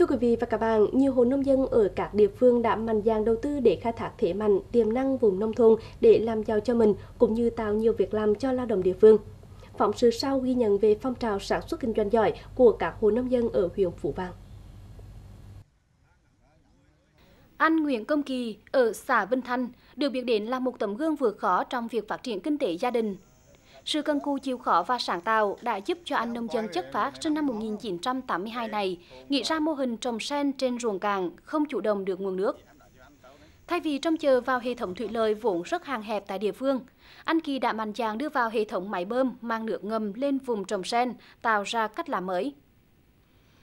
Thưa quý vị và các bạn, nhiều hộ nông dân ở các địa phương đã mạnh dạn đầu tư để khai thác thế mạnh tiềm năng vùng nông thôn để làm giàu cho mình cũng như tạo nhiều việc làm cho lao động địa phương. Phóng sự sau ghi nhận về phong trào sản xuất kinh doanh giỏi của các hộ nông dân ở huyện Phú Vang. Anh Nguyễn Công Kỳ ở xã Vân Thanh được biết đến là một tấm gương vượt khó trong việc phát triển kinh tế gia đình. Sự cần cù chịu khó và sáng tạo đã giúp cho anh nông dân chất phát sinh năm 1982 này nghĩ ra mô hình trồng sen trên ruộng cạn không chủ động được nguồn nước. Thay vì trông chờ vào hệ thống thủy lợi vốn rất hàng hẹp tại địa phương, anh Kỳ đã mạnh dạn đưa vào hệ thống máy bơm mang nước ngầm lên vùng trồng sen, tạo ra cách làm mới.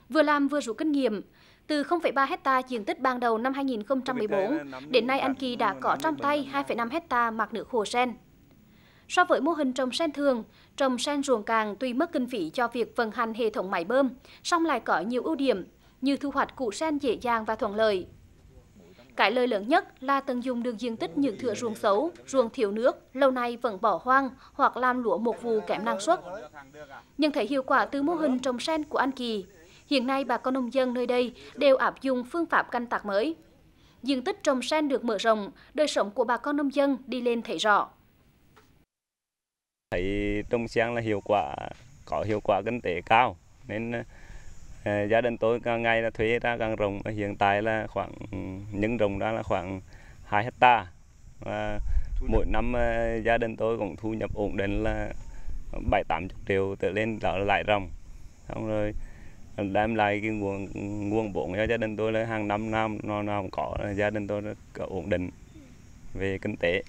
Vừa làm vừa rút kinh nghiệm, từ 0,3 hecta diện tích ban đầu năm 2014, đến nay anh Kỳ đã có trong tay 2,5 hecta mặt nước hồ sen. So với mô hình trồng sen thường, trồng sen ruộng càng tuy mất kinh phí cho việc vận hành hệ thống máy bơm, song lại có nhiều ưu điểm như thu hoạch củ sen dễ dàng và thuận lợi. Cái lợi lớn nhất là tận dụng được diện tích những thửa ruộng xấu, ruộng thiếu nước, lâu nay vẫn bỏ hoang hoặc làm lúa một vụ kém năng suất. Nhận thấy hiệu quả từ mô hình trồng sen của anh Kỳ, hiện nay bà con nông dân nơi đây đều áp dụng phương pháp canh tác mới. Diện tích trồng sen được mở rộng, đời sống của bà con nông dân đi lên thấy rõ thấy trồng sen là hiệu quả có hiệu quả kinh tế cao nên ờ, gia đình tôi càng ngày là thuê ra càng rồng hiện tại là khoảng những rồng đó là khoảng 2 hecta và mỗi năm ờ, gia đình tôi cũng thu nhập ổn định là bảy tám chục triệu trở lên đó là lại rồng xong rồi đem lại cái nguồn nguồn vốn cho gia đình tôi là hàng năm năm nó nào cũng có gia đình tôi rất ổn định về kinh tế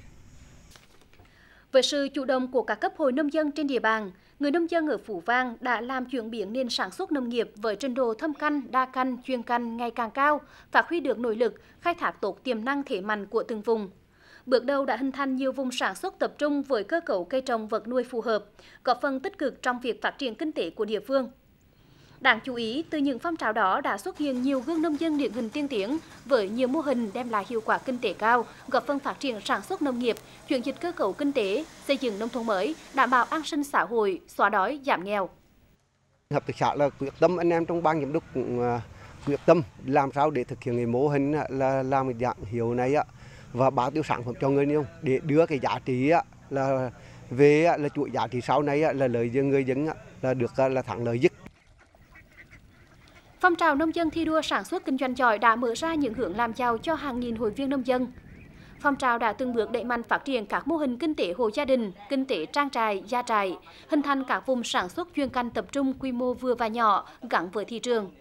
với sự chủ động của các cấp hội nông dân trên địa bàn, người nông dân ở Phú Vang đã làm chuyển biến nền sản xuất nông nghiệp với trình độ thâm canh, đa canh, chuyên canh ngày càng cao, phát huy được nội lực, khai thác tốt tiềm năng thế mạnh của từng vùng. Bước đầu đã hình thành nhiều vùng sản xuất tập trung với cơ cấu cây trồng vật nuôi phù hợp, góp phần tích cực trong việc phát triển kinh tế của địa phương. Đáng chú ý, từ những phong trào đó đã xuất hiện nhiều gương nông dân điển hình tiên tiến với nhiều mô hình đem lại hiệu quả kinh tế cao, góp phần phát triển sản xuất nông nghiệp, chuyển dịch cơ cấu kinh tế, xây dựng nông thôn mới, đảm bảo an sinh xã hội, xóa đói, giảm nghèo. Hợp tác xã là quyết tâm anh em trong ban giám đốc cũng à, quyết tâm làm sao để thực hiện cái mô hình là làm cái dạng hiệu này ạ và bán tiêu sản phẩm cho người nông để đưa cái giá trị là về là chuỗi giá trị sau này là lợi cho người dân là được là thẳng lợi nhất Phong trào nông dân thi đua sản xuất kinh doanh giỏi đã mở ra những hướng làm giàu cho hàng nghìn hội viên nông dân. Phong trào đã từng bước đẩy mạnh phát triển các mô hình kinh tế hộ gia đình, kinh tế trang trại, gia trại, hình thành các vùng sản xuất chuyên canh tập trung quy mô vừa và nhỏ gắn với thị trường.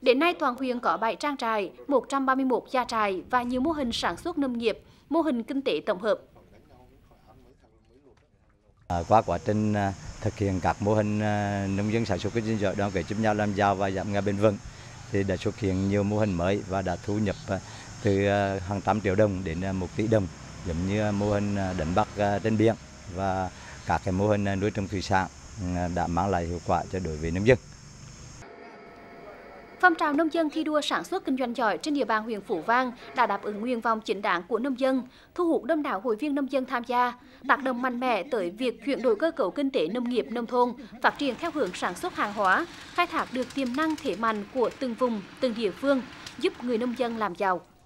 Đến nay, toàn huyện có 7 trang trại, 131 gia trại và nhiều mô hình sản xuất nông nghiệp, mô hình kinh tế tổng hợp. À, qua quá trình à, thực hiện các mô hình ờ, nông dân sản xuất kinh doanh giỏi đoàn kết giúp nhau làm giàu và giảm nghèo bền vững thì đã xuất hiện nhiều mô hình mới và đã thu nhập ờ, từ ờ, hàng trăm triệu đồng đến một tỷ đồng giống như mô hình đánh bắt trên biển và các cái mô hình nuôi trồng thủy sản đã mang lại hiệu quả cho đối với nông dân phong trào nông dân thi đua sản xuất kinh doanh giỏi trên địa bàn huyện Phú Vang đã đáp ứng nguyên vọng chính đáng của nông dân, thu hút đông đảo hội viên nông dân tham gia, tác động mạnh mẽ tới việc chuyển đổi cơ cấu kinh tế nông nghiệp nông thôn, phát triển theo hướng sản xuất hàng hóa, khai thác được tiềm năng thế mạnh của từng vùng, từng địa phương, giúp người nông dân làm giàu.